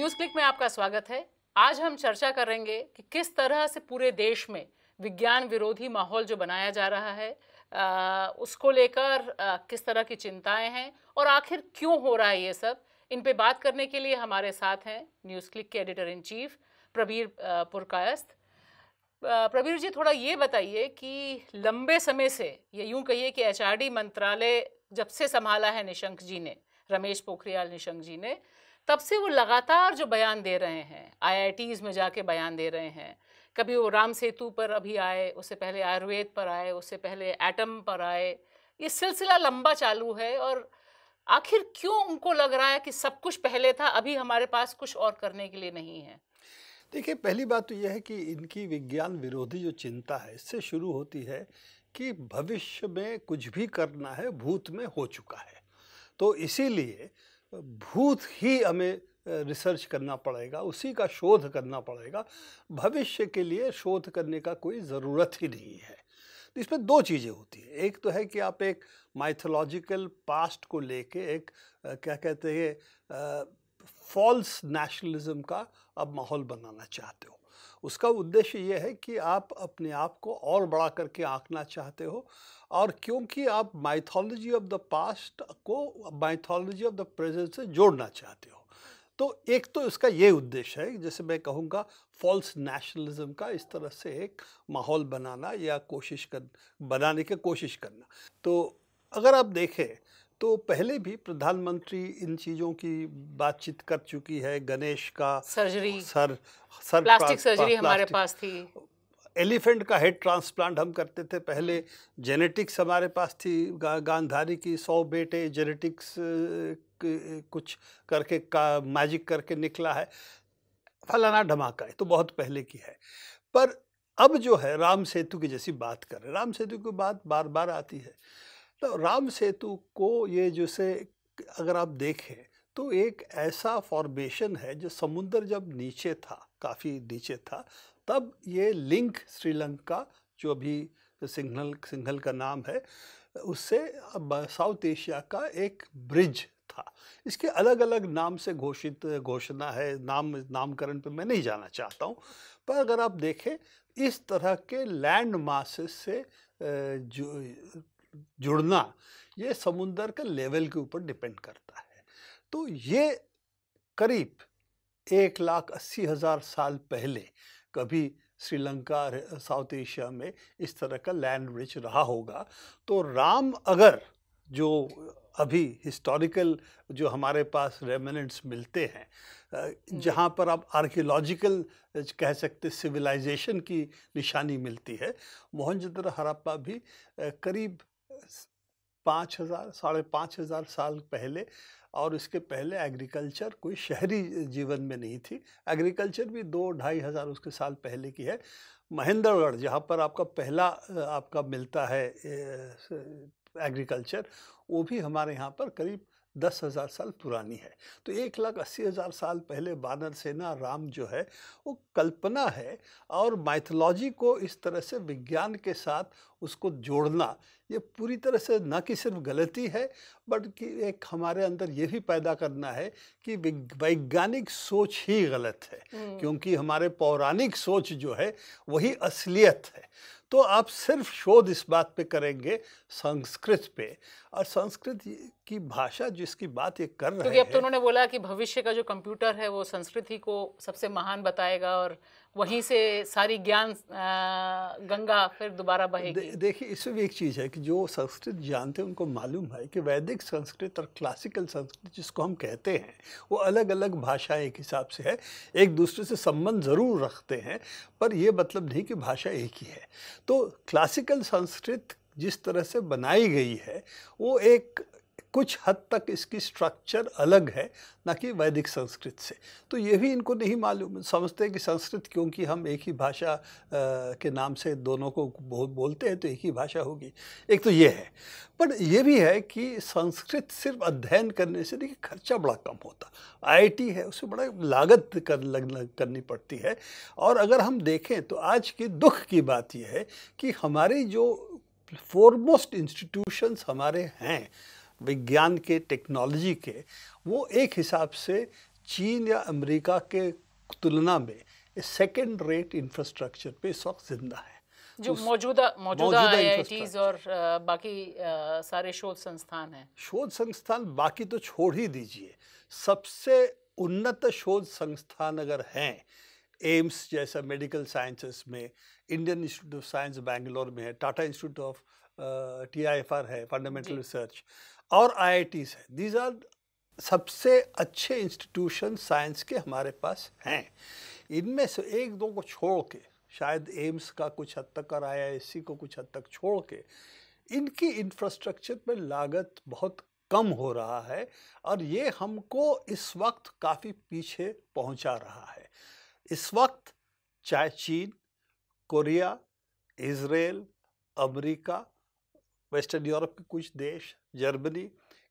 News click में आपका स्वागत है आज हम चर्चा करेंगे कि किस तरह से पूरे देश में विज्ञान विरोधी माहौल जो बनाया जा रहा है आ, उसको लेकर किस तरह की चिंताएं हैं और आखिर क्यों हो रहा है ये सब इन पे बात करने के लिए हमारे साथ हैं न्यूज़ क्लिक के editor in chief Prabir Purkayastha Prabir ji थोड़ा ये बताइए कि लंबे समय से ये यूं कहिए कि एचआरडी मंत्रालय जब से संभाला है निशंक जी ने रमेश पोखरियाल निशंक जी ने तब से वो लगातार जो बयान दे रहे हैं आई में जाके बयान दे रहे हैं कभी वो राम सेतु पर अभी आए उससे पहले आयुर्वेद पर आए उससे पहले एटम पर आए ये सिलसिला लंबा चालू है और आखिर क्यों उनको लग रहा है कि सब कुछ पहले था अभी हमारे पास कुछ और करने के लिए नहीं है देखिए पहली बात तो यह है कि इनकी विज्ञान विरोधी जो चिंता है इससे शुरू होती है कि भविष्य में कुछ भी करना है भूत में हो चुका है तो इसीलिए भूत ही हमें रिसर्च करना पड़ेगा उसी का शोध करना पड़ेगा भविष्य के लिए शोध करने का कोई ज़रूरत ही नहीं है तो इसमें दो चीज़ें होती हैं एक तो है कि आप एक माइथोलॉजिकल पास्ट को लेके एक क्या कहते हैं फॉल्स नेशनलिज्म का अब माहौल बनाना चाहते हो उसका उद्देश्य यह है कि आप अपने आप को और बड़ा करके आंकना चाहते हो और क्योंकि आप माइथोलॉजी ऑफ द पास्ट को माइथोलॉजी ऑफ द प्रेजेंट से जोड़ना चाहते हो तो एक तो इसका ये उद्देश्य है जैसे मैं कहूँगा फॉल्स नेशनलिज्म का इस तरह से एक माहौल बनाना या कोशिश कर बनाने की कोशिश करना तो अगर आप देखें तो पहले भी प्रधानमंत्री इन चीज़ों की बातचीत कर चुकी है गणेश का सर्जरी सर सर प्लास्टिक सर्जरी हमारे पास थी एलिफेंट का हेड ट्रांसप्लांट हम करते थे पहले जेनेटिक्स हमारे पास थी गा, गांधारी की सौ बेटे जेनेटिक्स कुछ करके का मैजिक करके निकला है फलाना ढमाका है तो बहुत पहले की है पर अब जो है राम सेतु की जैसी बात कर रहे राम सेतु की बात बार बार आती है तो राम सेतु को ये जैसे अगर आप देखें तो एक ऐसा फॉर्मेशन है जो समुद्र जब नीचे था काफ़ी नीचे था तब ये लिंक श्रीलंका जो अभी सिंघल सिंघल का नाम है उससे साउथ एशिया का एक ब्रिज था इसके अलग अलग नाम से घोषित घोषणा है नाम नामकरण पे मैं नहीं जाना चाहता हूँ पर अगर आप देखें इस तरह के लैंड मासेस से जो जुड़ना ये समुंदर के लेवल के ऊपर डिपेंड करता है तो ये करीब एक लाख अस्सी हज़ार साल पहले कभी श्रीलंका साउथ एशिया में इस तरह का लैंड ब्रिज रहा होगा तो राम अगर जो अभी हिस्टोरिकल जो हमारे पास रेमिनेंट्स मिलते हैं जहाँ पर आप आर्कियोलॉजिकल कह सकते सिविलाइजेशन की निशानी मिलती है मोहनजोदड़ो हरप्पा भी करीब पाँच हज़ार साढ़े पाँच हज़ार साल पहले और इसके पहले एग्रीकल्चर कोई शहरी जीवन में नहीं थी एग्रीकल्चर भी दो ढाई हज़ार उसके साल पहले की है महेंद्रगढ़ जहाँ पर आपका पहला आपका मिलता है एग्रीकल्चर वो भी हमारे यहाँ पर करीब दस हज़ार साल पुरानी है तो एक लाख अस्सी हज़ार साल पहले बानर सेना राम जो है वो कल्पना है और माइथोलॉजी को इस तरह से विज्ञान के साथ उसको जोड़ना ये पूरी तरह से ना कि सिर्फ गलती है बट कि एक हमारे अंदर ये भी पैदा करना है कि वैज्ञानिक सोच ही गलत है हम्म। क्योंकि हमारे पौराणिक सोच जो है वही असलियत है तो आप सिर्फ शोध इस बात पे करेंगे संस्कृत पे और संस्कृत की भाषा जिसकी बात ये कर रहे हैं क्योंकि अब तो उन्होंने बोला कि भविष्य का जो कंप्यूटर है वो संस्कृति को सबसे महान बताएगा और वहीं से सारी ज्ञान गंगा फिर दोबारा बहेगी दे, देखिए इसमें भी एक चीज़ है कि जो संस्कृत जानते हैं उनको मालूम है कि वैदिक संस्कृत और क्लासिकल संस्कृत जिसको हम कहते हैं वो अलग अलग भाषा एक हिसाब से है एक दूसरे से संबंध ज़रूर रखते हैं पर यह मतलब नहीं कि भाषा एक ही है तो क्लासिकल संस्कृत जिस तरह से बनाई गई है वो एक कुछ हद तक इसकी स्ट्रक्चर अलग है ना कि वैदिक संस्कृत से तो ये भी इनको नहीं मालूम समझते कि संस्कृत क्योंकि हम एक ही भाषा के नाम से दोनों को बोलते हैं तो एक ही भाषा होगी एक तो ये है पर यह भी है कि संस्कृत सिर्फ अध्ययन करने से देखिए खर्चा बड़ा कम होता आईआईटी है उसमें बड़ा लागत कर लग, करनी पड़ती है और अगर हम देखें तो आज के दुख की बात यह है कि हमारे जो फॉरमोस्ट इंस्टीट्यूशंस हमारे हैं विज्ञान के टेक्नोलॉजी के वो एक हिसाब से चीन या अमेरिका के तुलना में सेकेंड रेट इंफ्रास्ट्रक्चर पे इस वक्त जिंदा है जो मौजूदा मौजूदा और बाकी सारे शोध संस्थान हैं शोध संस्थान बाकी तो छोड़ ही दीजिए सबसे उन्नत शोध संस्थान अगर हैं एम्स जैसा मेडिकल साइंसेस में Indian Institute of Science Bangalore में है Tata Institute of T I F R है फंडामेंटल रिसर्च और आईआईटीज़ हैं दीज आर सबसे अच्छे इंस्टीट्यूशन साइंस के हमारे पास हैं इनमें से एक दो को छोड़ के शायद एम्स का कुछ हद तक और सी को कुछ हद तक छोड़ के इनकी इंफ्रास्ट्रक्चर पर लागत बहुत कम हो रहा है और ये हमको इस वक्त काफ़ी पीछे पहुंचा रहा है इस वक्त चाहे चीन Korea Israel America western Europe के कुछ देश जर्मनी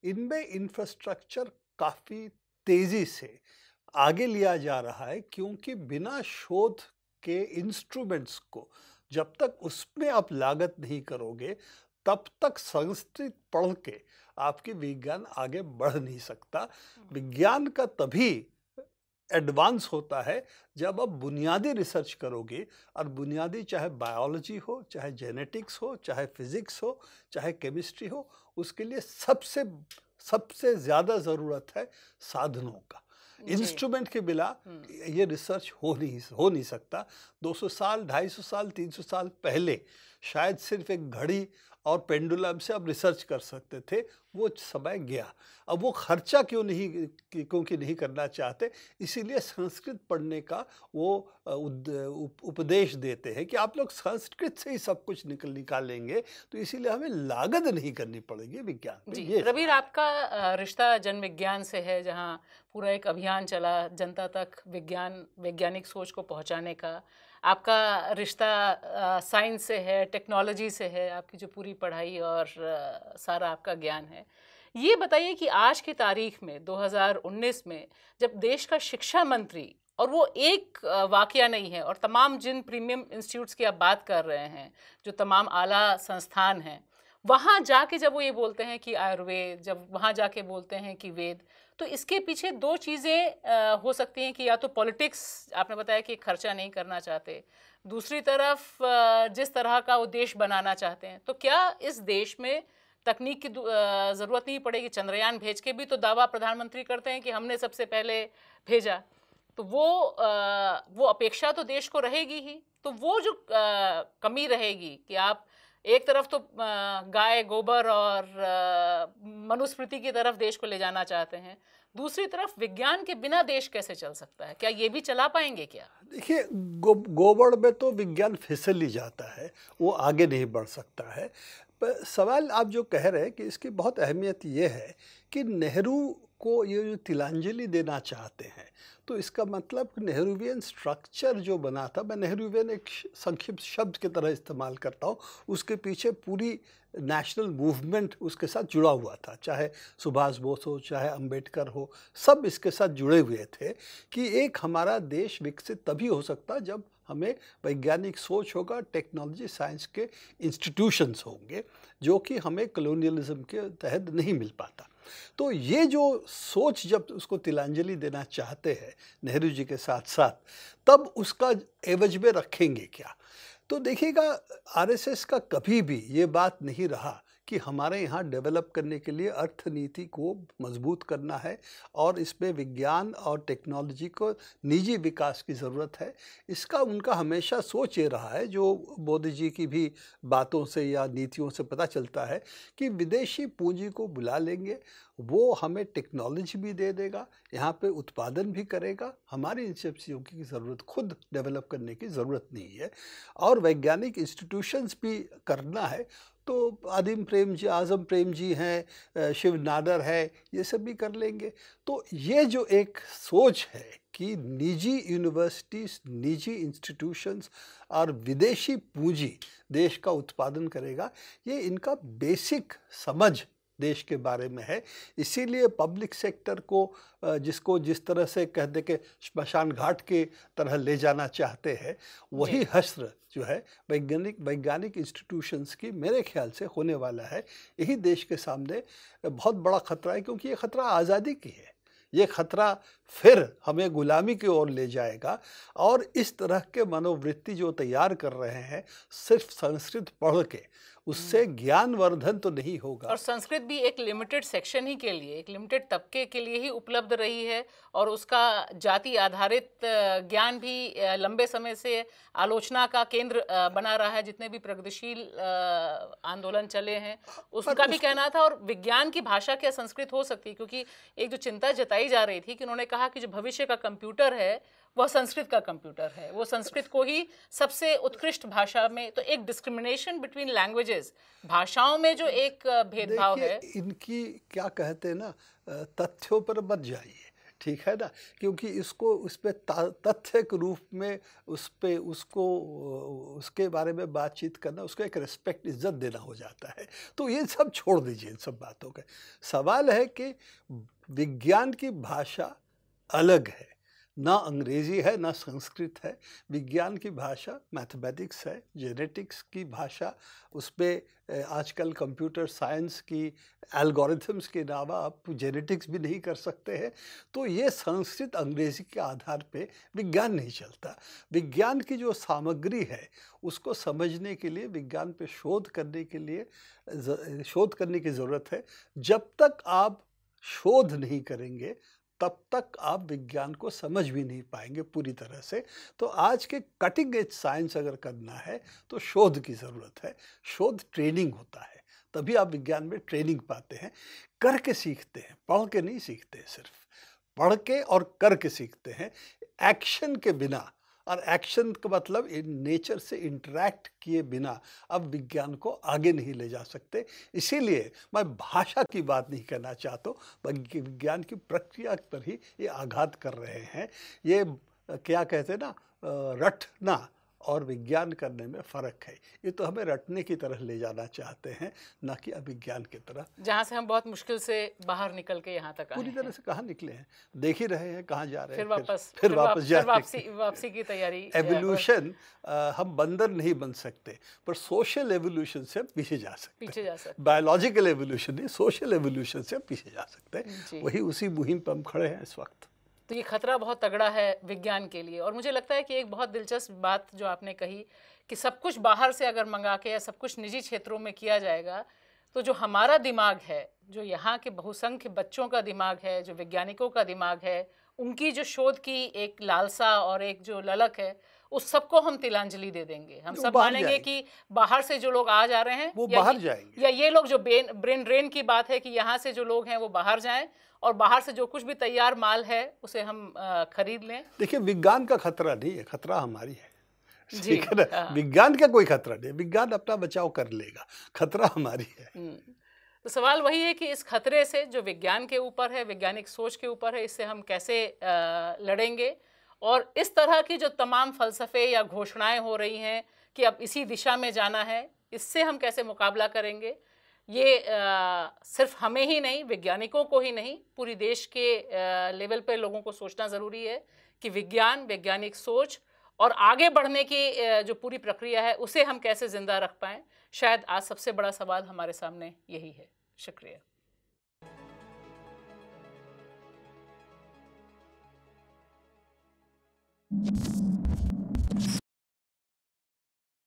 इनमें इंफ्रास्ट्रक्चर काफ़ी तेज़ी से आगे लिया जा रहा है क्योंकि बिना शोध के इंस्ट्रूमेंट्स को जब तक उसमें आप लागत नहीं करोगे तब तक संस्कृत पढ़ के आपकी विज्ञान आगे बढ़ नहीं सकता हम्म। विज्ञान का तभी एडवांस होता है जब आप बुनियादी रिसर्च करोगे और बुनियादी चाहे बायोलॉजी हो चाहे जेनेटिक्स हो चाहे फिज़िक्स हो चाहे केमिस्ट्री हो उसके लिए सबसे सबसे ज़्यादा ज़रूरत है साधनों का इंस्ट्रूमेंट के बिना ये रिसर्च हो नहीं हो नहीं सकता 200 साल 250 साल 300 साल पहले शायद सिर्फ एक घड़ी और पेंडुलम से आप रिसर्च कर सकते थे वो समय गया अब वो खर्चा क्यों नहीं क्योंकि नहीं करना चाहते इसीलिए संस्कृत पढ़ने का वो उपदेश देते हैं कि आप लोग संस्कृत से ही सब कुछ निकल निकालेंगे तो इसीलिए हमें लागत नहीं करनी पड़ेगी विज्ञान जी रबीर आपका रिश्ता जन विज्ञान से है जहाँ पूरा एक अभियान चला जनता तक विज्ञान वैज्ञानिक सोच को पहुँचाने का आपका रिश्ता साइंस से है टेक्नोलॉजी से है आपकी जो पूरी पढ़ाई और आ, सारा आपका ज्ञान है ये बताइए कि आज की तारीख में 2019 में जब देश का शिक्षा मंत्री और वो एक वाक्य नहीं है और तमाम जिन प्रीमियम इंस्टीट्यूट्स की आप बात कर रहे हैं जो तमाम आला संस्थान हैं वहाँ जाके जब वो ये बोलते हैं कि आयुर्वेद जब वहाँ जाके बोलते हैं कि वेद तो इसके पीछे दो चीज़ें हो सकती हैं कि या तो पॉलिटिक्स आपने बताया कि खर्चा नहीं करना चाहते दूसरी तरफ जिस तरह का वो देश बनाना चाहते हैं तो क्या इस देश में तकनीक की ज़रूरत नहीं पड़ेगी चंद्रयान भेज के भी तो दावा प्रधानमंत्री करते हैं कि हमने सबसे पहले भेजा तो वो वो अपेक्षा तो देश को रहेगी ही तो वो जो कमी रहेगी कि आप एक तरफ तो गाय गोबर और मनुस्मृति की तरफ देश को ले जाना चाहते हैं दूसरी तरफ विज्ञान के बिना देश कैसे चल सकता है क्या ये भी चला पाएंगे क्या देखिए गो, गोबर में तो विज्ञान फिसल ही जाता है वो आगे नहीं बढ़ सकता है पर सवाल आप जो कह रहे हैं कि इसकी बहुत अहमियत ये है कि नेहरू को ये जो तिलांजलि देना चाहते हैं तो इसका मतलब नेहरूवियन स्ट्रक्चर जो बना था मैं नेहरूवियन एक संक्षिप्त शब्द की तरह इस्तेमाल करता हूँ उसके पीछे पूरी नेशनल मूवमेंट उसके साथ जुड़ा हुआ था चाहे सुभाष बोस हो चाहे अंबेडकर हो सब इसके साथ जुड़े हुए थे कि एक हमारा देश विकसित तभी हो सकता जब हमें वैज्ञानिक सोच होगा टेक्नोलॉजी साइंस के इंस्टीट्यूशंस होंगे जो कि हमें कलोनियलिज्म के तहत नहीं मिल पाता तो ये जो सोच जब उसको तिलांजलि देना चाहते हैं नेहरू जी के साथ साथ तब उसका एवज में रखेंगे क्या तो देखिएगा आरएसएस का कभी भी ये बात नहीं रहा कि हमारे यहाँ डेवलप करने के लिए अर्थनीति को मजबूत करना है और इसमें विज्ञान और टेक्नोलॉजी को निजी विकास की ज़रूरत है इसका उनका हमेशा सोच ये रहा है जो मोदी जी की भी बातों से या नीतियों से पता चलता है कि विदेशी पूंजी को बुला लेंगे वो हमें टेक्नोलॉजी भी दे देगा यहाँ पे उत्पादन भी करेगा हमारी इन सब चीज़ों की ज़रूरत खुद डेवलप करने की ज़रूरत नहीं है और वैज्ञानिक इंस्टीट्यूशंस भी करना है तो आदिम प्रेम जी आज़म प्रेम जी हैं शिव नादर है ये सब भी कर लेंगे तो ये जो एक सोच है कि निजी यूनिवर्सिटीज़ निजी इंस्टीट्यूशंस और विदेशी पूंजी देश का उत्पादन करेगा ये इनका बेसिक समझ देश के बारे में है इसीलिए पब्लिक सेक्टर को जिसको जिस तरह से कह दे के स्मशान घाट की तरह ले जाना चाहते हैं वही हस्र जो है वैज्ञानिक वैज्ञानिक इंस्टीट्यूशंस की मेरे ख्याल से होने वाला है यही देश के सामने बहुत बड़ा खतरा है क्योंकि ये खतरा आज़ादी की है ये खतरा फिर हमें गुलामी की ओर ले जाएगा और इस तरह के मनोवृत्ति जो तैयार कर रहे हैं सिर्फ संस्कृत पढ़ के उससे ज्ञानवर्धन तो नहीं होगा और संस्कृत भी एक लिमिटेड सेक्शन ही के लिए एक लिमिटेड तबके के लिए ही उपलब्ध रही है और उसका जाति आधारित ज्ञान भी लंबे समय से आलोचना का केंद्र बना रहा है जितने भी प्रगतिशील आंदोलन चले हैं उसका भी कहना था और विज्ञान की भाषा क्या संस्कृत हो सकती है क्योंकि एक जो चिंता जताई जा रही थी कि उन्होंने कहा कि जो भविष्य का कंप्यूटर है वह संस्कृत का कंप्यूटर है वो संस्कृत को ही सबसे उत्कृष्ट भाषा में तो एक डिस्क्रिमिनेशन बिटवीन लैंग्वेजेस भाषाओं में जो एक भेदभाव है इनकी क्या कहते हैं ना तथ्यों पर मत जाइए ठीक है ना क्योंकि इसको उस पर तथ्य के रूप में उस पर उसको उसके बारे में बातचीत करना उसको एक रिस्पेक्ट इज्जत देना हो जाता है तो ये सब छोड़ दीजिए इन सब बातों का सवाल है कि विज्ञान की भाषा अलग है ना अंग्रेजी है ना संस्कृत है विज्ञान की भाषा मैथमेटिक्स है जेनेटिक्स की भाषा उस पर आजकल कंप्यूटर साइंस की एल्गोरिथम्स के अलावा आप जेनेटिक्स भी नहीं कर सकते हैं तो ये संस्कृत अंग्रेजी के आधार पे विज्ञान नहीं चलता विज्ञान की जो सामग्री है उसको समझने के लिए विज्ञान पे शोध करने के लिए शोध करने की ज़रूरत है जब तक आप शोध नहीं करेंगे तब तक आप विज्ञान को समझ भी नहीं पाएंगे पूरी तरह से तो आज के कटिंग एज साइंस अगर करना है तो शोध की ज़रूरत है शोध ट्रेनिंग होता है तभी आप विज्ञान में ट्रेनिंग पाते हैं करके सीखते हैं पढ़ के नहीं सीखते सिर्फ पढ़ के और करके सीखते हैं एक्शन के बिना और एक्शन का मतलब नेचर से इंटरेक्ट किए बिना अब विज्ञान को आगे नहीं ले जा सकते इसीलिए मैं भाषा की बात नहीं करना चाहता बल्कि विज्ञान की प्रक्रिया पर ही ये आघात कर रहे हैं ये क्या कहते हैं ना रटना और विज्ञान करने में फ़र्क है ये तो हमें रटने की तरह ले जाना चाहते हैं ना कि अभिज्ञान की तरह जहाँ से हम बहुत मुश्किल से बाहर निकल के यहाँ तक पूरी तरह से कहाँ निकले हैं देख ही रहे हैं कहाँ जा रहे हैं फिर वापस फिर, फिर वापस जा वापसी वापसी की तैयारी एवोल्यूशन हम बंदर नहीं बन सकते पर सोशल एवोल्यूशन से पीछे जा सकते पीछे जा सकते बायोलॉजिकल एवोल्यूशन नहीं सोशल एवोल्यूशन से पीछे जा सकते हैं वही उसी मुहिम पर हम खड़े हैं इस वक्त तो ये खतरा बहुत तगड़ा है विज्ञान के लिए और मुझे लगता है कि एक बहुत दिलचस्प बात जो आपने कही कि सब कुछ बाहर से अगर मंगा के या सब कुछ निजी क्षेत्रों में किया जाएगा तो जो हमारा दिमाग है जो यहाँ के बहुसंख्य बच्चों का दिमाग है जो वैज्ञानिकों का दिमाग है उनकी जो शोध की एक लालसा और एक जो ललक है उस सबको हम तिलांजलि दे देंगे हम सब मानेंगे कि बाहर से जो लोग आ जा रहे हैं वो बाहर जाएंगे या ये लोग जो ब्रेन ब्रेन ड्रेन की बात है कि यहाँ से जो लोग हैं वो बाहर जाएं और बाहर से जो कुछ भी तैयार माल है उसे हम खरीद लें देखिए विज्ञान का खतरा नहीं है खतरा हमारी है ठीक है ना हाँ। विज्ञान का कोई खतरा नहीं विज्ञान अपना बचाव कर लेगा खतरा हमारी है हम्म। तो सवाल वही है कि इस खतरे से जो विज्ञान के ऊपर है वैज्ञानिक सोच के ऊपर है इससे हम कैसे लड़ेंगे और इस तरह की जो तमाम फलसफे या घोषणाएं हो रही हैं कि अब इसी दिशा में जाना है इससे हम कैसे मुकाबला करेंगे ये आ, सिर्फ हमें ही नहीं वैज्ञानिकों को ही नहीं पूरी देश के आ, लेवल पर लोगों को सोचना ज़रूरी है कि विज्ञान वैज्ञानिक सोच और आगे बढ़ने की जो पूरी प्रक्रिया है उसे हम कैसे ज़िंदा रख पाएँ शायद आज सबसे बड़ा सवाल हमारे सामने यही है शुक्रिया